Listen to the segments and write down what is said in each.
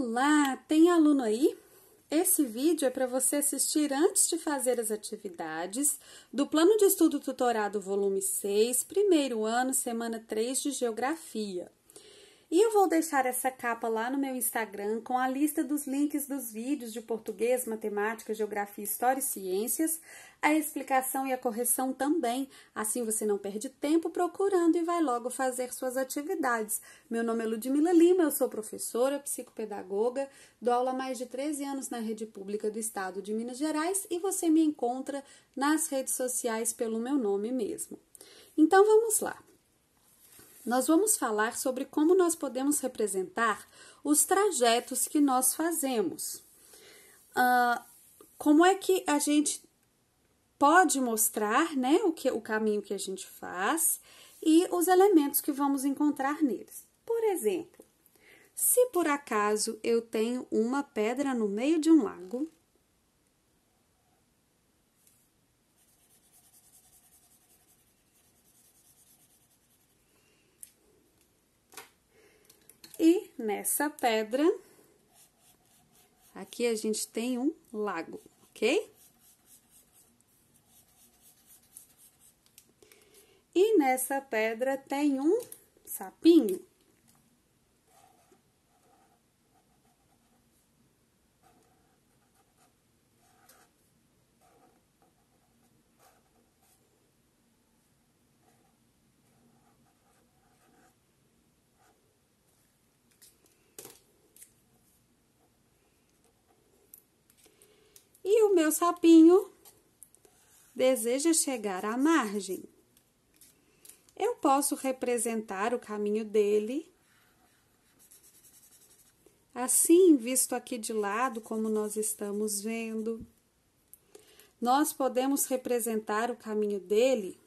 Olá, tem aluno aí? Esse vídeo é para você assistir antes de fazer as atividades do Plano de Estudo Tutorado Volume 6, primeiro ano, semana 3 de Geografia. E eu vou deixar essa capa lá no meu Instagram com a lista dos links dos vídeos de português, matemática, geografia, história e ciências, a explicação e a correção também. Assim você não perde tempo procurando e vai logo fazer suas atividades. Meu nome é Ludmila Lima, eu sou professora, psicopedagoga, dou aula há mais de 13 anos na rede pública do estado de Minas Gerais e você me encontra nas redes sociais pelo meu nome mesmo. Então vamos lá nós vamos falar sobre como nós podemos representar os trajetos que nós fazemos. Uh, como é que a gente pode mostrar né, o, que, o caminho que a gente faz e os elementos que vamos encontrar neles. Por exemplo, se por acaso eu tenho uma pedra no meio de um lago E nessa pedra, aqui a gente tem um lago, ok? E nessa pedra tem um sapinho. meu sapinho deseja chegar à margem. Eu posso representar o caminho dele. Assim, visto aqui de lado, como nós estamos vendo, nós podemos representar o caminho dele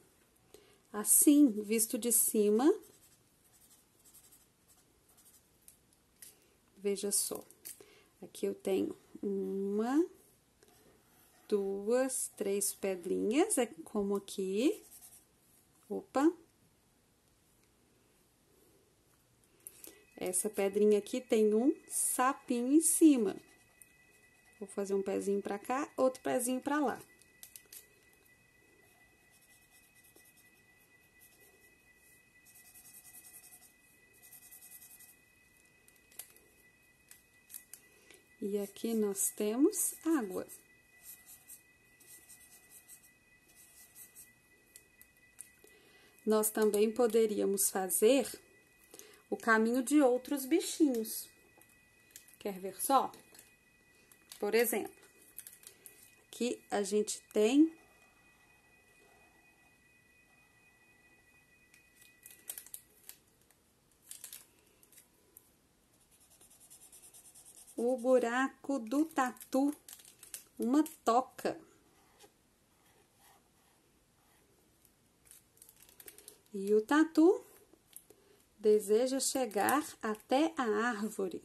assim, visto de cima. Veja só, aqui eu tenho uma, duas, três pedrinhas, é como aqui. Opa! Essa pedrinha aqui tem um sapinho em cima. Vou fazer um pezinho pra cá, outro pezinho pra lá. E aqui nós temos água. nós também poderíamos fazer o caminho de outros bichinhos. Quer ver só? Por exemplo, aqui a gente tem o buraco do tatu, uma toca. E o tatu deseja chegar até a árvore.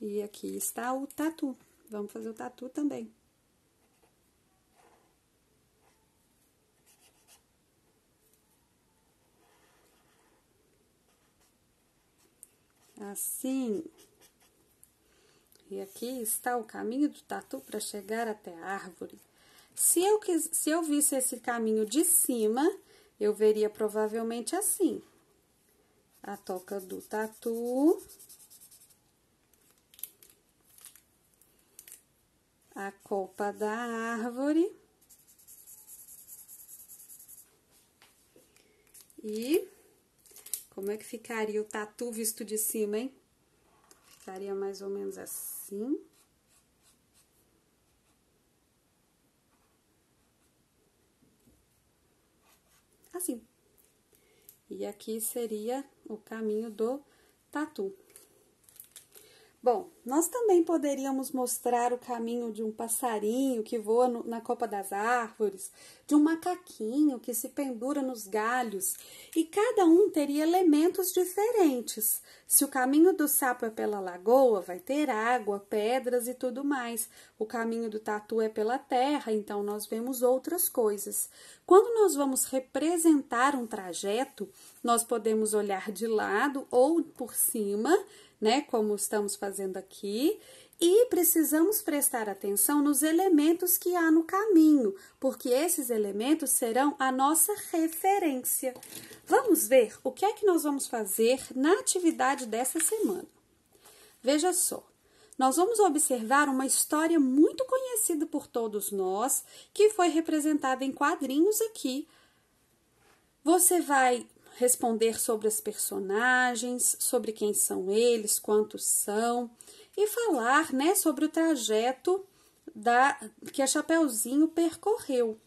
E aqui está o tatu. Vamos fazer o tatu também. Assim e aqui está o caminho do tatu para chegar até a árvore. Se eu, quis, se eu visse esse caminho de cima, eu veria provavelmente assim. A toca do tatu. A copa da árvore. E como é que ficaria o tatu visto de cima, hein? Ficaria mais ou menos assim. Assim. E aqui seria o caminho do tatu. Bom, nós também poderíamos mostrar o caminho de um passarinho que voa no, na copa das árvores, de um macaquinho que se pendura nos galhos, e cada um teria elementos diferentes. Se o caminho do sapo é pela lagoa, vai ter água, pedras e tudo mais. O caminho do tatu é pela terra, então nós vemos outras coisas. Quando nós vamos representar um trajeto, nós podemos olhar de lado ou por cima, né, como estamos fazendo aqui, e precisamos prestar atenção nos elementos que há no caminho, porque esses elementos serão a nossa referência. Vamos ver o que é que nós vamos fazer na atividade dessa semana. Veja só, nós vamos observar uma história muito conhecida por todos nós, que foi representada em quadrinhos aqui. Você vai responder sobre as personagens, sobre quem são eles, quantos são, e falar né, sobre o trajeto da, que a Chapeuzinho percorreu.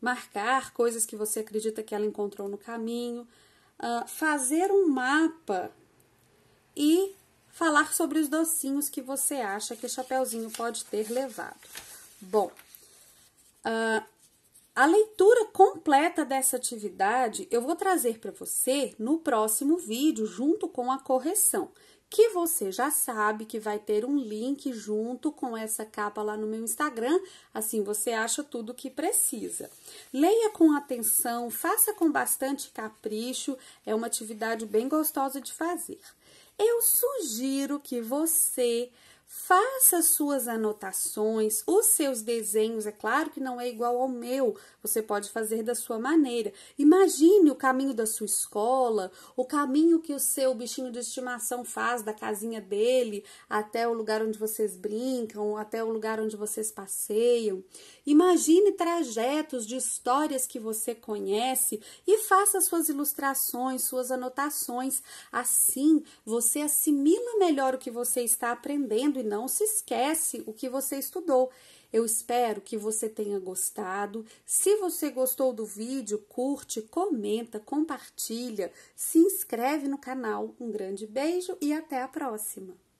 Marcar coisas que você acredita que ela encontrou no caminho, uh, fazer um mapa e falar sobre os docinhos que você acha que a Chapeuzinho pode ter levado. Bom, uh, a leitura completa dessa atividade eu vou trazer para você no próximo vídeo, junto com a correção, que você já sabe que vai ter um link junto com essa capa lá no meu Instagram, assim você acha tudo o que precisa. Leia com atenção, faça com bastante capricho, é uma atividade bem gostosa de fazer. Eu sugiro que você Faça suas anotações, os seus desenhos, é claro que não é igual ao meu, você pode fazer da sua maneira. Imagine o caminho da sua escola, o caminho que o seu bichinho de estimação faz da casinha dele até o lugar onde vocês brincam, até o lugar onde vocês passeiam. Imagine trajetos de histórias que você conhece e faça suas ilustrações, suas anotações. Assim, você assimila melhor o que você está aprendendo não se esquece o que você estudou. Eu espero que você tenha gostado. Se você gostou do vídeo, curte, comenta, compartilha, se inscreve no canal. Um grande beijo e até a próxima!